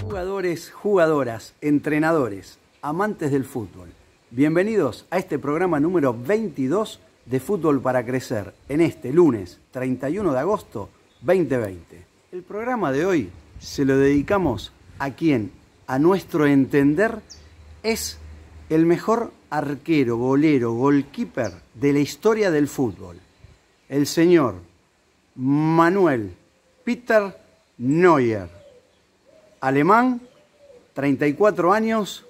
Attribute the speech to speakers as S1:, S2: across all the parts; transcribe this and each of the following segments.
S1: Jugadores, jugadoras, entrenadores, amantes del fútbol. Bienvenidos a este programa número 22 de Fútbol para Crecer en este lunes 31 de agosto 2020. El programa de hoy se lo dedicamos a quien, a nuestro entender, es el mejor arquero, golero, goalkeeper de la historia del fútbol. El señor Manuel Peter Neuer, alemán, 34 años,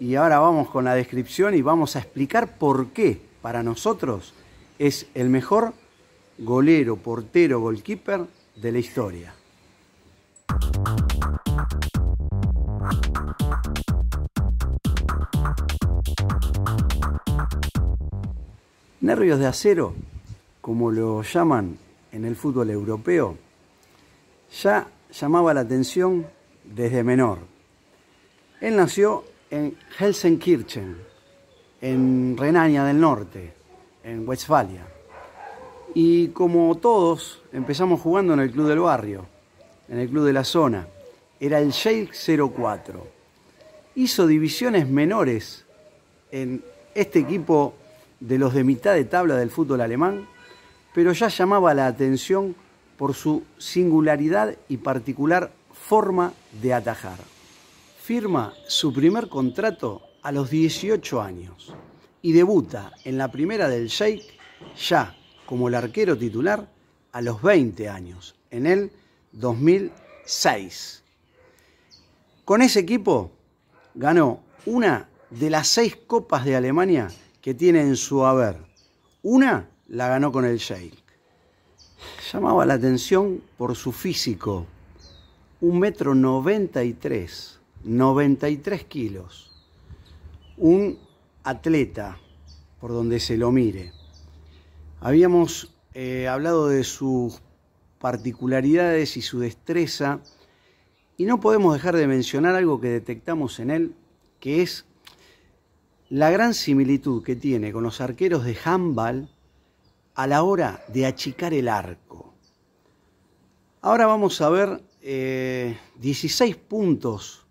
S1: y ahora vamos con la descripción y vamos a explicar por qué para nosotros es el mejor golero, portero, goalkeeper de la historia. Nervios de acero, como lo llaman en el fútbol europeo ya llamaba la atención desde menor. Él nació en Helsenkirchen, en Renania del Norte, en Westfalia. Y como todos, empezamos jugando en el club del barrio, en el club de la zona. Era el sheik 04. Hizo divisiones menores en este equipo de los de mitad de tabla del fútbol alemán pero ya llamaba la atención por su singularidad y particular forma de atajar. Firma su primer contrato a los 18 años y debuta en la primera del Sheikh ya como el arquero titular a los 20 años, en el 2006. Con ese equipo ganó una de las seis copas de Alemania que tiene en su haber. Una la ganó con el Sheik. Llamaba la atención por su físico, un metro 93, 93 kilos, un atleta, por donde se lo mire. Habíamos eh, hablado de sus particularidades y su destreza, y no podemos dejar de mencionar algo que detectamos en él, que es la gran similitud que tiene con los arqueros de handball a la hora de achicar el arco. Ahora vamos a ver 16 eh, puntos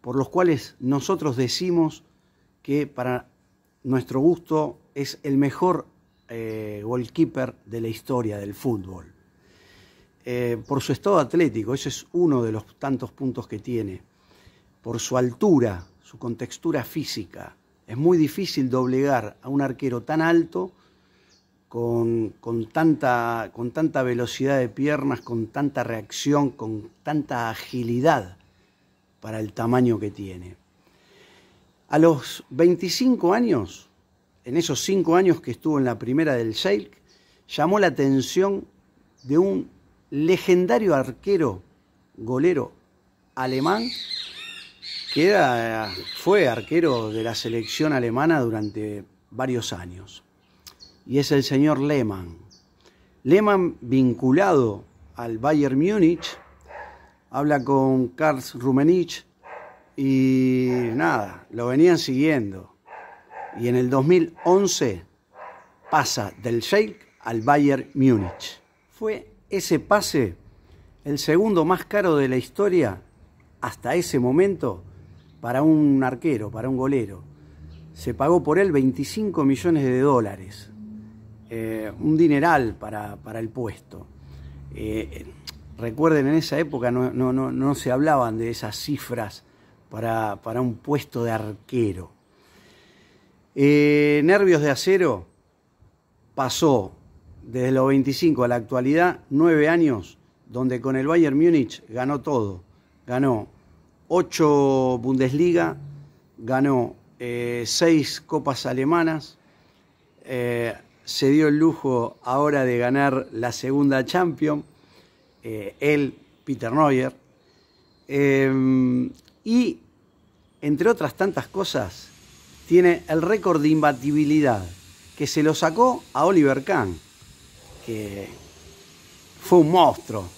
S1: por los cuales nosotros decimos que para nuestro gusto es el mejor eh, goalkeeper de la historia del fútbol. Eh, por su estado atlético, ese es uno de los tantos puntos que tiene. Por su altura, su contextura física. Es muy difícil doblegar a un arquero tan alto con, tanta, velocidad de piernas, con tanta reacción, con tanta agilidad para el tamaño que tiene. A los 25 años, en esos 5 años que estuvo en la primera del Sheikh, llamó la atención de un legendario arquero, golero alemán, que fue arquero de la selección alemana durante varios años y es el señor Lehmann. Lehmann, vinculado al Bayern Múnich, habla con Karl rumenich y nada, lo venían siguiendo. Y en el 2011 pasa del Sheik al Bayern Múnich. Fue ese pase el segundo más caro de la historia hasta ese momento para un arquero, para un golero. Se pagó por él 25 millones de dólares. Eh, un dineral para, el puesto. Eh, recuerden, en esa época no, se hablaban de esas cifras para, un puesto de arquero. Eh, Nervios de Acero pasó desde los 25 a la actualidad nueve años donde con el Bayern Múnich ganó todo. Ganó ocho Bundesliga, ganó seis Copas Alemanas, se dio el lujo ahora de ganar la segunda Champion, eh, él, Peter Neuer, eh, y entre otras tantas cosas, tiene el récord de imbatibilidad, que se lo sacó a Oliver Kahn, que fue un monstruo.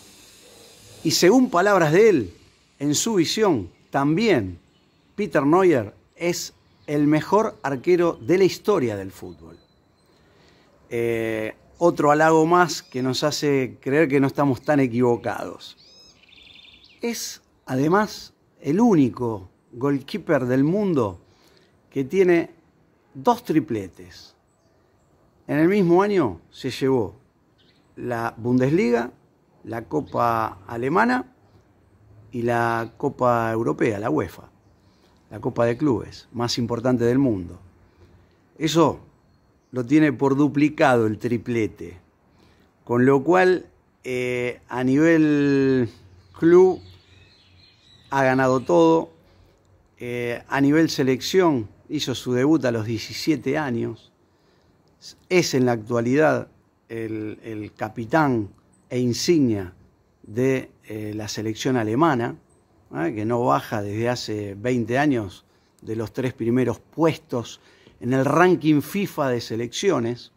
S1: Y según palabras de él, en su visión, también Peter Neuer es el mejor arquero de la historia del fútbol. Eh, otro halago más que nos hace creer que no estamos tan equivocados. Es además el único goalkeeper del mundo que tiene dos tripletes. En el mismo año se llevó la Bundesliga, la Copa Alemana y la Copa Europea, la UEFA, la Copa de Clubes, más importante del mundo. Eso lo tiene por duplicado el triplete. Con lo cual, eh, a nivel club, ha ganado todo. Eh, a nivel selección, hizo su debut a los 17 años. Es en la actualidad el, capitán e insignia de eh, la selección alemana, que no baja desde hace 20 años de los tres primeros puestos en el ranking FIFA de selecciones.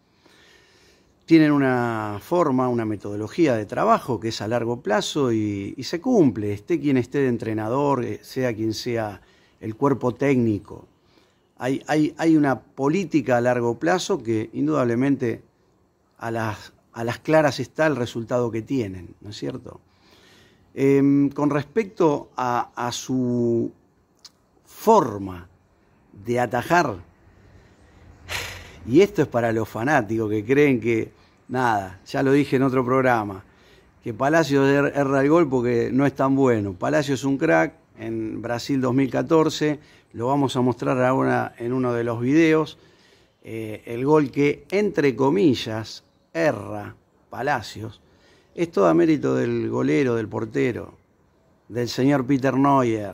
S1: Tienen una forma, una metodología de trabajo que es a largo plazo y, se cumple, esté quien esté de entrenador, eh, sea quien sea el cuerpo técnico. Hay, una política a largo plazo que indudablemente a las, claras está el resultado que tienen, ¿no es cierto? Em, con respecto a su forma de atajar y esto es para los fanáticos que creen que, nada, ya lo dije en otro programa, que Palacios er, erra el gol porque no es tan bueno. Palacios es un crack, en Brasil 2014, lo vamos a mostrar ahora en uno de los videos, eh, el gol que, entre comillas, erra Palacios, es todo a mérito del golero, del portero, del señor Peter Neuer.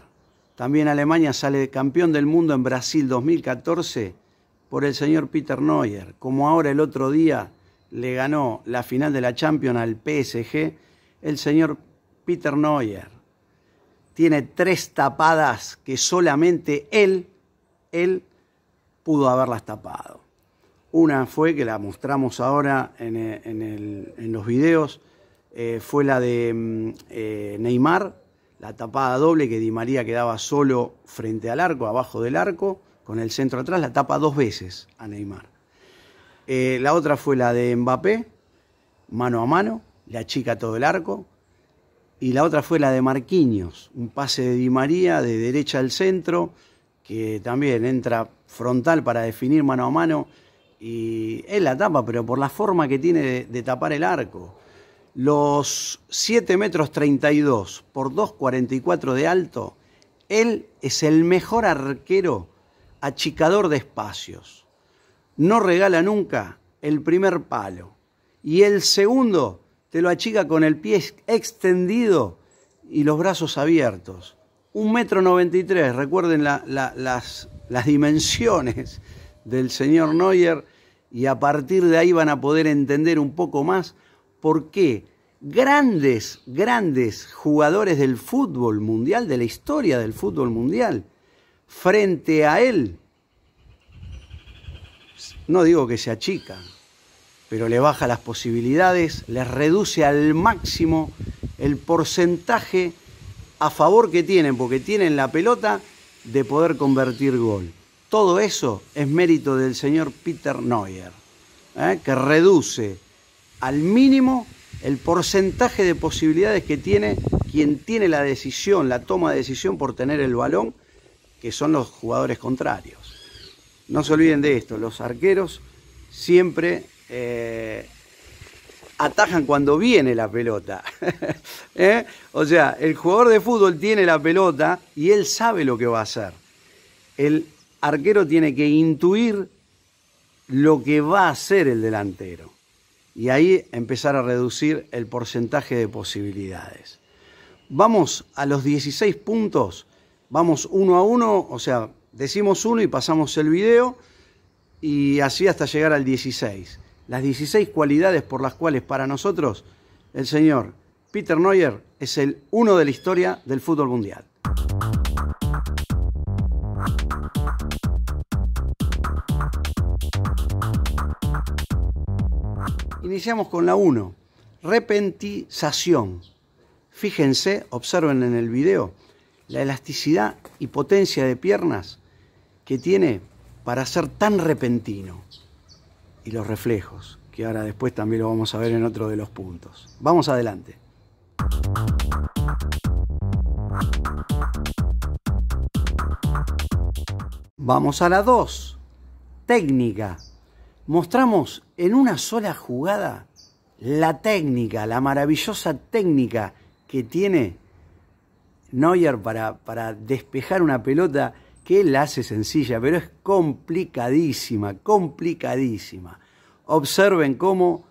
S1: También Alemania sale campeón del mundo en Brasil 2014 por el señor Peter Neuer, como ahora el otro día le ganó la final de la Champions al PSG, el señor Peter Neuer tiene tres tapadas que solamente él, él pudo haberlas tapado. Una fue, que la mostramos ahora en, eh, los videos, eh, fue la de mm, eh, Neymar, la tapada doble que Di María quedaba solo frente al arco, abajo del arco con el centro atrás, la tapa dos veces a Neymar. Eh, la otra fue la de Mbappé, mano a mano, le achica todo el arco. Y la otra fue la de Marquinhos, un pase de Di María de derecha al centro, que también entra frontal para definir mano a mano. Y él la tapa, pero por la forma que tiene de, tapar el arco. Los 7 metros 32 por 2,44 de alto, él es el mejor arquero achicador de espacios. No regala nunca el primer palo. Y el segundo te lo achica con el pie extendido y los brazos abiertos. Un metro noventa y tres, recuerden las, las dimensiones del señor Neuer y a partir de ahí van a poder entender un poco más por qué grandes, grandes jugadores del fútbol mundial, de la historia del fútbol mundial, frente a Él, no digo que se achica, pero le baja las posibilidades, les reduce al máximo el porcentaje a favor que tienen, porque tienen la pelota de poder convertir gol. Todo eso es mérito del señor Peter Neuer, ¿eh? que reduce al mínimo el porcentaje de posibilidades que tiene quien tiene la decisión, la toma de decisión por tener el balón que son los jugadores contrarios. No se olviden de esto, los arqueros siempre eh, atajan cuando viene la pelota. ¿eh? O sea, el jugador de fútbol tiene la pelota y él sabe lo que va a hacer. El arquero tiene que intuir lo que va a hacer el delantero y ahí empezar a reducir el porcentaje de posibilidades. Vamos a los 16 puntos vamos uno a uno, o sea, decimos uno y pasamos el video y así hasta llegar al 16. Las 16 cualidades por las cuales para nosotros el señor Peter Neuer es el uno de la historia del fútbol mundial. Iniciamos con la uno, repentización. Fíjense, observen en el video, la elasticidad y potencia de piernas que tiene para ser tan repentino. Y los reflejos, que ahora después también lo vamos a ver en otro de los puntos. Vamos adelante. Vamos a la 2. Técnica. Mostramos en una sola jugada la técnica, la maravillosa técnica que tiene Neuer para, para despejar una pelota que él hace sencilla, pero es complicadísima, complicadísima. Observen cómo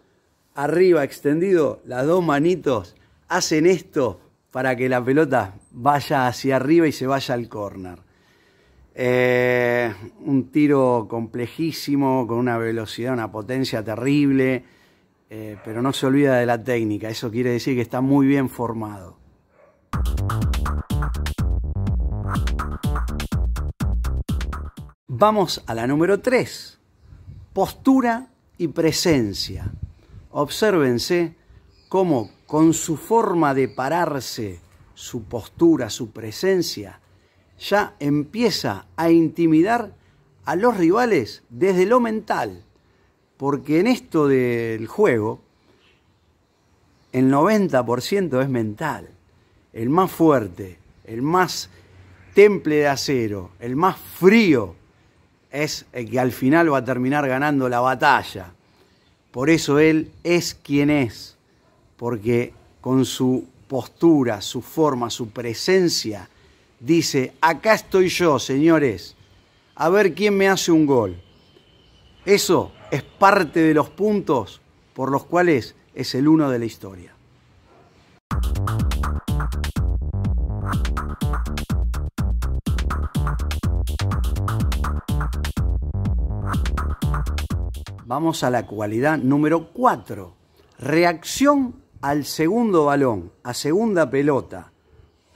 S1: arriba extendido las dos manitos hacen esto para que la pelota vaya hacia arriba y se vaya al córner. Eh, un tiro complejísimo, con una velocidad, una potencia terrible, eh, pero no se olvida de la técnica, eso quiere decir que está muy bien formado. Vamos a la número 3. Postura y presencia. Obsérvense cómo con su forma de pararse, su postura, su presencia, ya empieza a intimidar a los rivales desde lo mental. Porque en esto del juego, el 90% es mental el más fuerte, el más temple de acero, el más frío, es el que al final va a terminar ganando la batalla. Por eso él es quien es, porque con su postura, su forma, su presencia, dice, acá estoy yo, señores, a ver quién me hace un gol. Eso es parte de los puntos por los cuales es el uno de la historia. Vamos a la cualidad número 4. Reacción al segundo balón, a segunda pelota.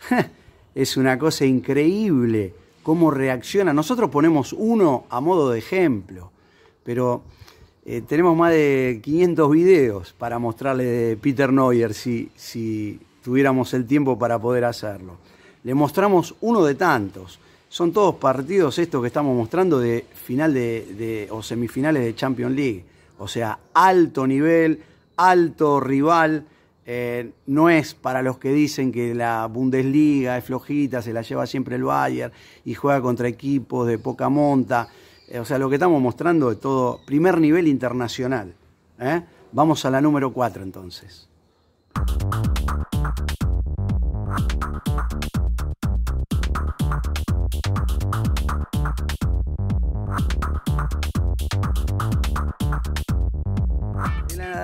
S1: es una cosa increíble cómo reacciona. Nosotros ponemos uno a modo de ejemplo, pero eh, tenemos más de 500 videos para mostrarle de Peter Neuer si tuviéramos el tiempo para poder hacerlo. Le mostramos uno de tantos son todos partidos estos que estamos mostrando de final de, o semifinales de Champions League. O sea, alto nivel, alto rival. Eh, no es para los que dicen que la Bundesliga es flojita, se la lleva siempre el Bayern y juega contra equipos de poca monta. Eh, o sea, lo que estamos mostrando es todo primer nivel internacional. ¿eh? Vamos a la número 4 entonces.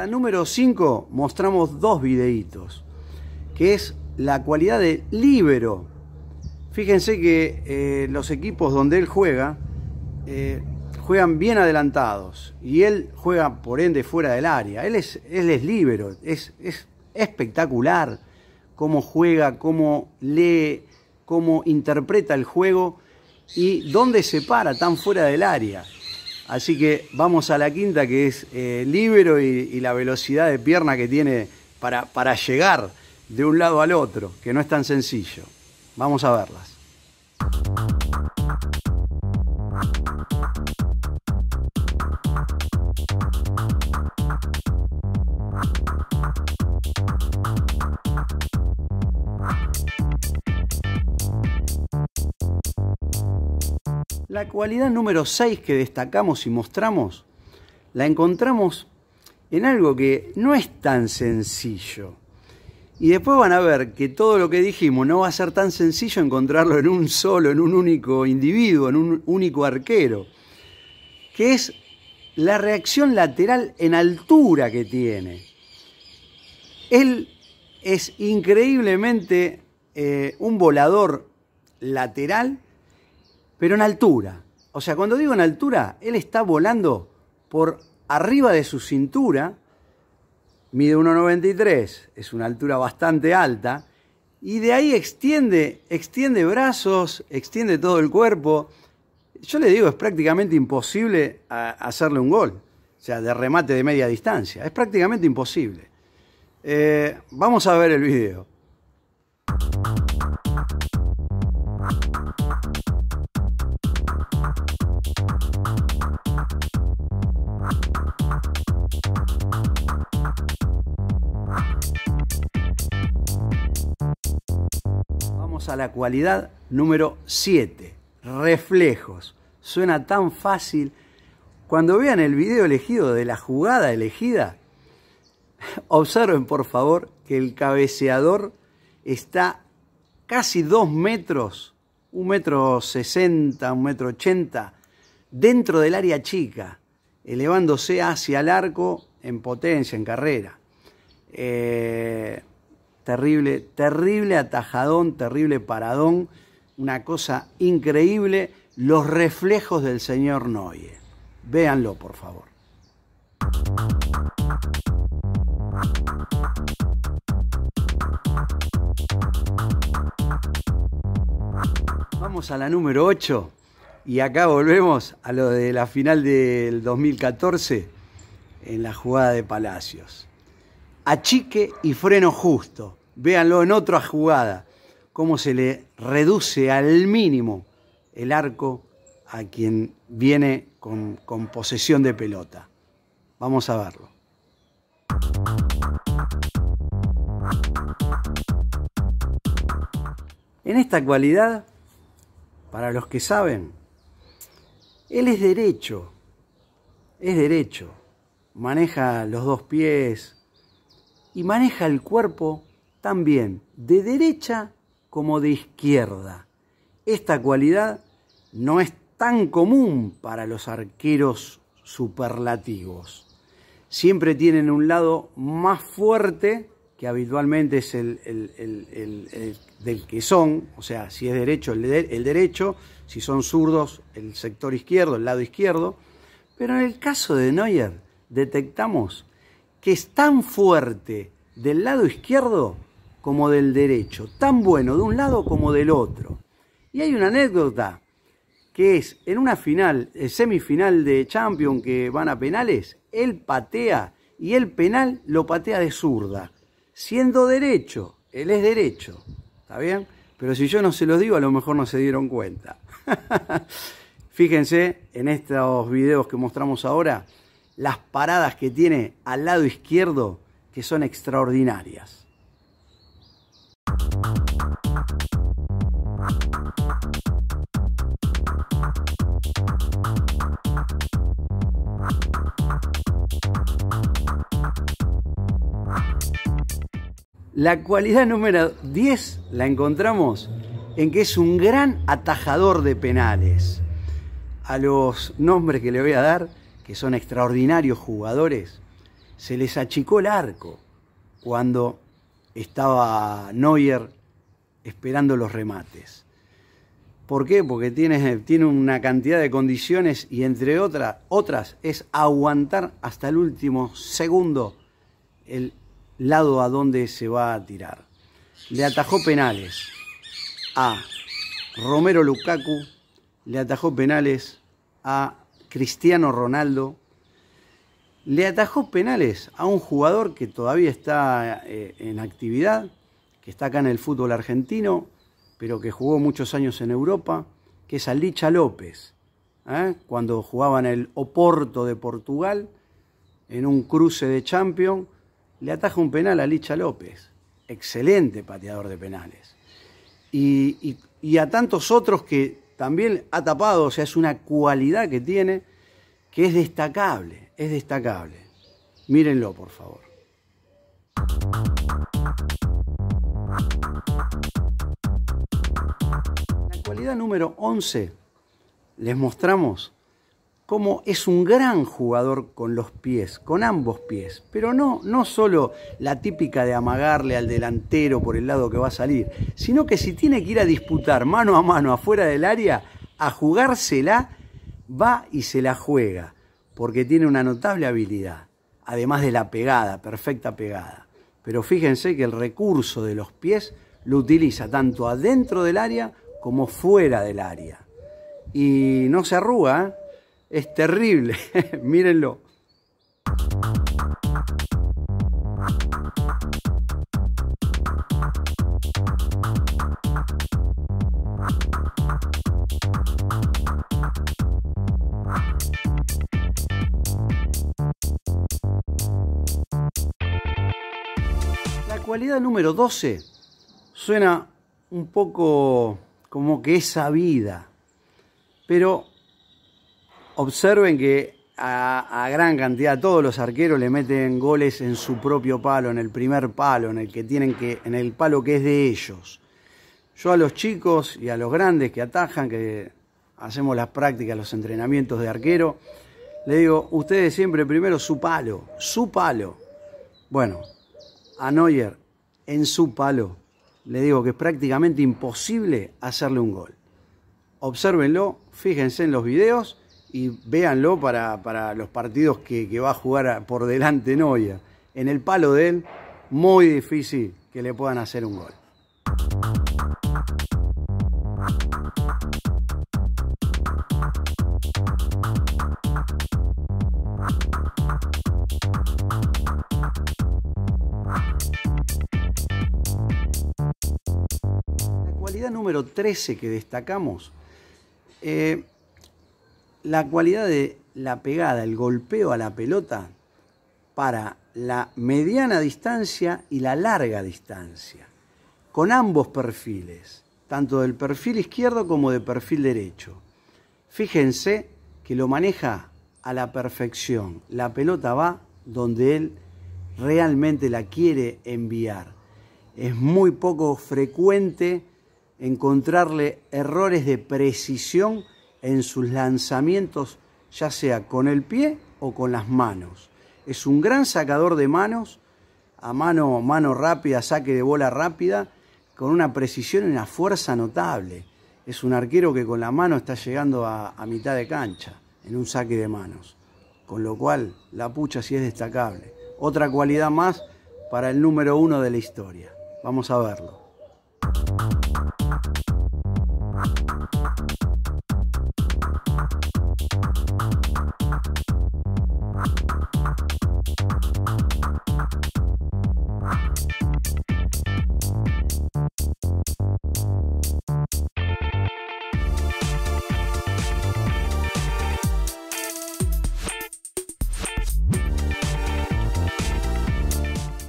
S1: número 5 mostramos dos videitos, que es la cualidad de libero Fíjense que eh, los equipos donde él juega eh, juegan bien adelantados y él juega por ende fuera del área. Él es, él es líbero, es, es espectacular cómo juega, cómo lee, cómo interpreta el juego y dónde se para tan fuera del área. Así que vamos a la quinta, que es el eh, y, la velocidad de pierna que tiene para, para llegar de un lado al otro, que no es tan sencillo. Vamos a verlas. La cualidad número 6 que destacamos y mostramos la encontramos en algo que no es tan sencillo. Y después van a ver que todo lo que dijimos no va a ser tan sencillo encontrarlo en un solo, en un único individuo, en un único arquero, que es la reacción lateral en altura que tiene. Él es increíblemente eh, un volador lateral pero en altura. O sea, cuando digo en altura, él está volando por arriba de su cintura, mide 1,93, es una altura bastante alta, y de ahí extiende, extiende brazos, extiende todo el cuerpo. Yo le digo, es prácticamente imposible hacerle un gol, o sea, de remate de media distancia, es prácticamente imposible. Eh, vamos a ver el video. a la cualidad número 7, reflejos. Suena tan fácil. Cuando vean el video elegido de la jugada elegida, observen por favor que el cabeceador está casi 2 metros, un metro 60, un metro 80, dentro del área chica, elevándose hacia el arco en potencia, en carrera. Eh, terrible, terrible atajadón, terrible paradón, una cosa increíble, los reflejos del señor Noye. Véanlo, por favor. Vamos a la número 8 y acá volvemos a lo de la final del 2014 en la jugada de Palacios achique y freno justo. Véanlo en otra jugada, cómo se le reduce al mínimo el arco a quien viene con, posesión de pelota. Vamos a verlo. En esta cualidad, para los que saben, él es derecho, es derecho, maneja los dos pies, y maneja el cuerpo también de derecha como de izquierda. Esta cualidad no es tan común para los arqueros superlativos. Siempre tienen un lado más fuerte, que habitualmente es el, del que son, o sea, si es derecho, el, derecho, si son zurdos, el sector izquierdo, el lado izquierdo. Pero en el caso de Neuer, detectamos que es tan fuerte del lado izquierdo como del derecho, tan bueno de un lado como del otro. Y hay una anécdota que es en una final, eh, semifinal de Champions que van a penales, él patea y el penal lo patea de zurda, siendo derecho, él es derecho, ¿está bien? Pero si yo no se lo digo, a lo mejor no se dieron cuenta. Fíjense en estos videos que mostramos ahora, las paradas que tiene al lado izquierdo que son extraordinarias. La cualidad número 10 la encontramos en que es un gran atajador de penales. A los nombres que le voy a dar, que son extraordinarios jugadores, se les achicó el arco cuando estaba Neuer esperando los remates. ¿Por qué? Porque tiene, tiene una cantidad de condiciones y entre otras, otras es aguantar hasta el último segundo el lado a donde se va a tirar. Le atajó penales a Romero Lukaku, le atajó penales a Cristiano Ronaldo, le atajó penales a un jugador que todavía está eh, en actividad, que está acá en el fútbol argentino, pero que jugó muchos años en Europa, que es Alicha López, ¿eh? cuando jugaba en el Oporto de Portugal, en un cruce de Champions, le ataja un penal a Alicha López, excelente pateador de penales. Y, y a tantos otros que también ha tapado, o sea, es una cualidad que tiene que es destacable, es destacable. Mírenlo, por favor. La cualidad número 11 les mostramos como es un gran jugador con los pies, con ambos pies, pero no, no solo la típica de amagarle al delantero por el lado que va a salir, sino que si tiene que ir a disputar mano a mano afuera del área, a jugársela, va y se la juega, porque tiene una notable habilidad, además de la pegada, perfecta pegada. Pero fíjense que el recurso de los pies lo utiliza tanto adentro del área como fuera del área. Y no se arruga, ¿eh? Es terrible, mírenlo. La cualidad número 12 suena un poco como que es sabida, pero Observen que a, gran cantidad, todos los arqueros le meten goles en su propio palo, en el primer palo, en el que tienen que, en el palo que es de ellos. Yo a los chicos y a los grandes que atajan, que hacemos las prácticas, los entrenamientos de arquero, le digo, ustedes siempre primero su palo, su palo. Bueno, a Neuer, en su palo, le digo que es prácticamente imposible hacerle un gol. Obsérvenlo, fíjense en los videos y véanlo para, los partidos que, va a jugar por delante Noia. En el palo de él, muy difícil que le puedan hacer un gol. La cualidad número 13 que destacamos eh, la cualidad de la pegada, el golpeo a la pelota para la mediana distancia y la larga distancia, con ambos perfiles, tanto del perfil izquierdo como del perfil derecho. Fíjense que lo maneja a la perfección, la pelota va donde él realmente la quiere enviar. Es muy poco frecuente encontrarle errores de precisión en sus lanzamientos, ya sea con el pie o con las manos. Es un gran sacador de manos, a mano, mano rápida, saque de bola rápida, con una precisión y una fuerza notable. Es un arquero que con la mano está llegando a, mitad de cancha en un saque de manos. Con lo cual, la pucha sí es destacable. Otra cualidad más para el número uno de la historia. Vamos a verlo.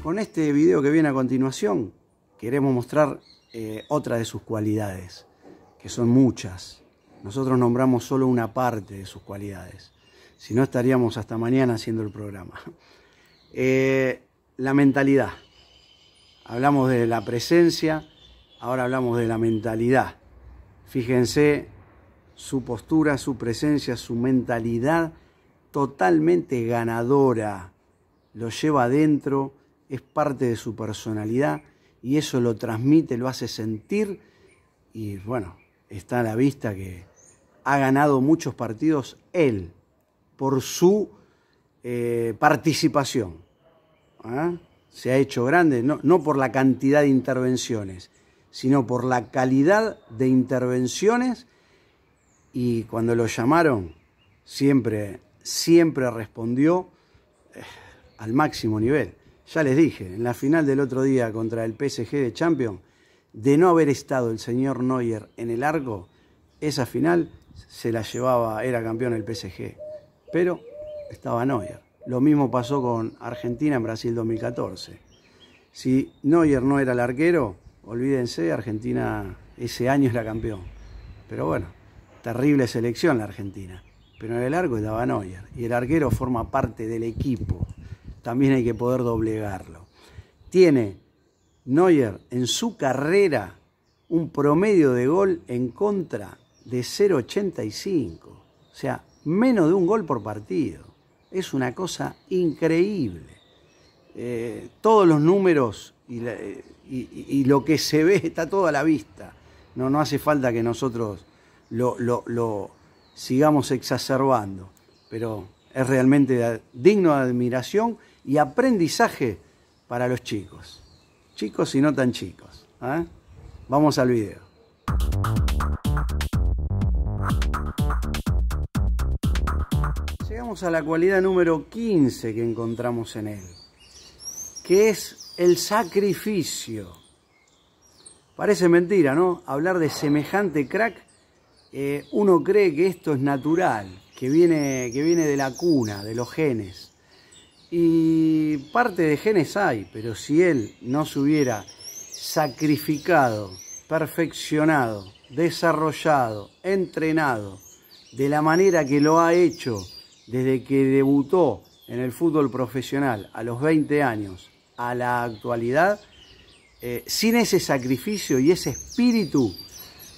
S1: Con este video que viene a continuación, queremos mostrar eh, otra de sus cualidades, que son muchas. Nosotros nombramos solo una parte de sus cualidades. Si no, estaríamos hasta mañana haciendo el programa. Eh, la mentalidad. Hablamos de la presencia, ahora hablamos de la mentalidad. Fíjense su postura, su presencia, su mentalidad totalmente ganadora. Lo lleva adentro, es parte de su personalidad y eso lo transmite, lo hace sentir y bueno, está a la vista que ha ganado muchos partidos él, por su eh, participación. ¿ah? Se ha hecho grande, no, por la cantidad de intervenciones, sino por la calidad de intervenciones y cuando lo llamaron, siempre, siempre respondió eh, al máximo nivel. Ya les dije, en la final del otro día contra el PSG de Champions, de no haber estado el señor Neuer en el arco, esa final se la llevaba, era campeón el PSG, pero estaba Neuer. Lo mismo pasó con Argentina en Brasil 2014. Si Neuer no era el arquero, olvídense, Argentina ese año es la campeón. Pero bueno, terrible selección la Argentina. Pero en el arco estaba Neuer y el arquero forma parte del equipo. También hay que poder doblegarlo. Tiene Neuer en su carrera un promedio de gol en contra de 0,85. O sea, menos de un gol por partido. Es una cosa increíble. Eh, todos los números eh, y, lo que se ve está todo a la vista. No, no hace falta que nosotros lo, sigamos exacerbando, pero es realmente digno de admiración y aprendizaje para los chicos. Chicos y no tan chicos. ¿eh? Vamos al video. a la cualidad número 15 que encontramos en él, que es el sacrificio. Parece mentira, ¿no? Hablar de semejante crack, eh, uno cree que esto es natural, que viene, que viene de la cuna, de los genes. Y parte de genes hay, pero si él no se hubiera sacrificado, perfeccionado, desarrollado, entrenado, de la manera que lo ha hecho desde que debutó en el fútbol profesional a los 20 años a la actualidad, eh, sin ese sacrificio y ese espíritu,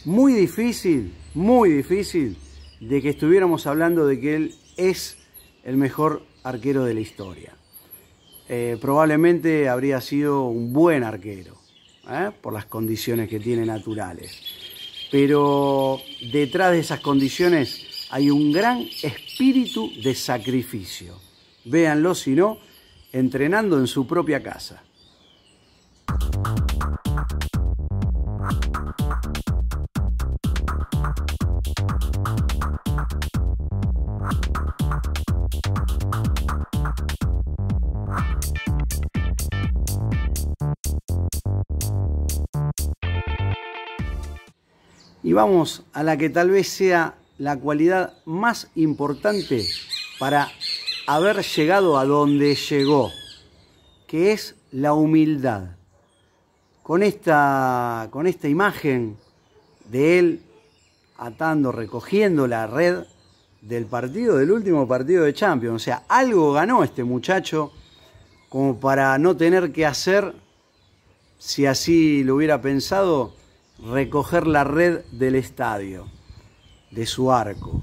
S1: muy difícil, muy difícil de que estuviéramos hablando de que él es el mejor arquero de la historia. Eh, probablemente habría sido un buen arquero, ¿eh? por las condiciones que tiene naturales. Pero detrás de esas condiciones hay un gran espíritu de sacrificio. Véanlo, si no, entrenando en su propia casa. Y vamos a la que tal vez sea la cualidad más importante para haber llegado a donde llegó, que es la humildad. Con esta, con esta imagen de él atando, recogiendo la red del partido, del último partido de Champions. O sea, algo ganó este muchacho como para no tener que hacer, si así lo hubiera pensado, recoger la red del estadio de su arco.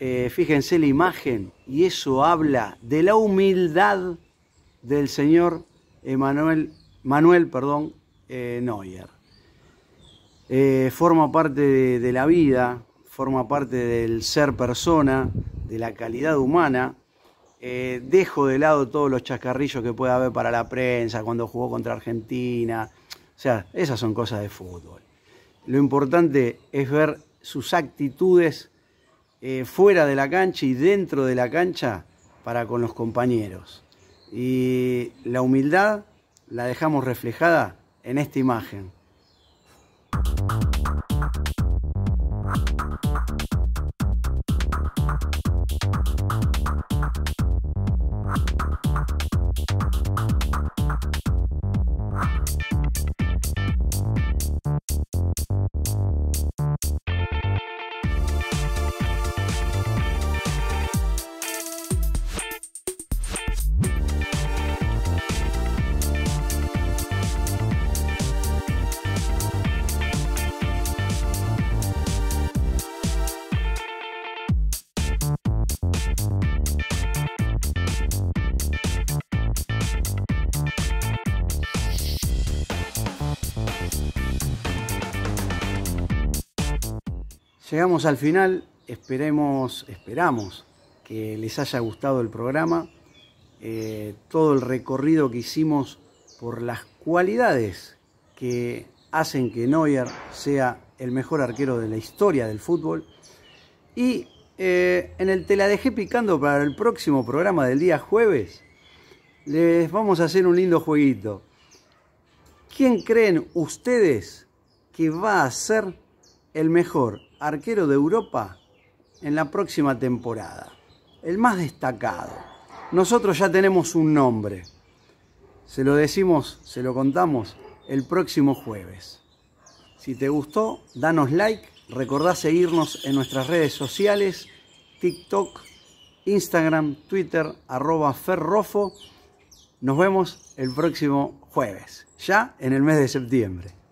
S1: Eh, fíjense la imagen y eso habla de la humildad del señor Manuel perdón, eh, Neuer. Eh, forma parte de, la vida, forma parte del ser persona, de la calidad humana. dejo de lado todos los chascarrillos que pueda haber para la prensa, cuando jugó contra Argentina. O sea, esas son cosas de fútbol. Lo importante es ver sus actitudes eh, fuera de la cancha y dentro de la cancha para con los compañeros. Y la humildad la dejamos reflejada en esta imagen. Llegamos al final, esperemos, esperamos que les haya gustado el programa, eh, todo el recorrido que hicimos por las cualidades que hacen que Neuer sea el mejor arquero de la historia del fútbol. Y eh, en el Te la dejé picando para el próximo programa del día jueves, les vamos a hacer un lindo jueguito. ¿Quién creen ustedes que va a ser el mejor arquero de Europa en la próxima temporada. El más destacado. Nosotros ya tenemos un nombre. Se lo decimos, se lo contamos el próximo jueves. Si te gustó, danos like, recordá seguirnos en nuestras redes sociales, TikTok, Instagram, Twitter, arroba ferrofo. Nos vemos el próximo jueves, ya en el mes de septiembre.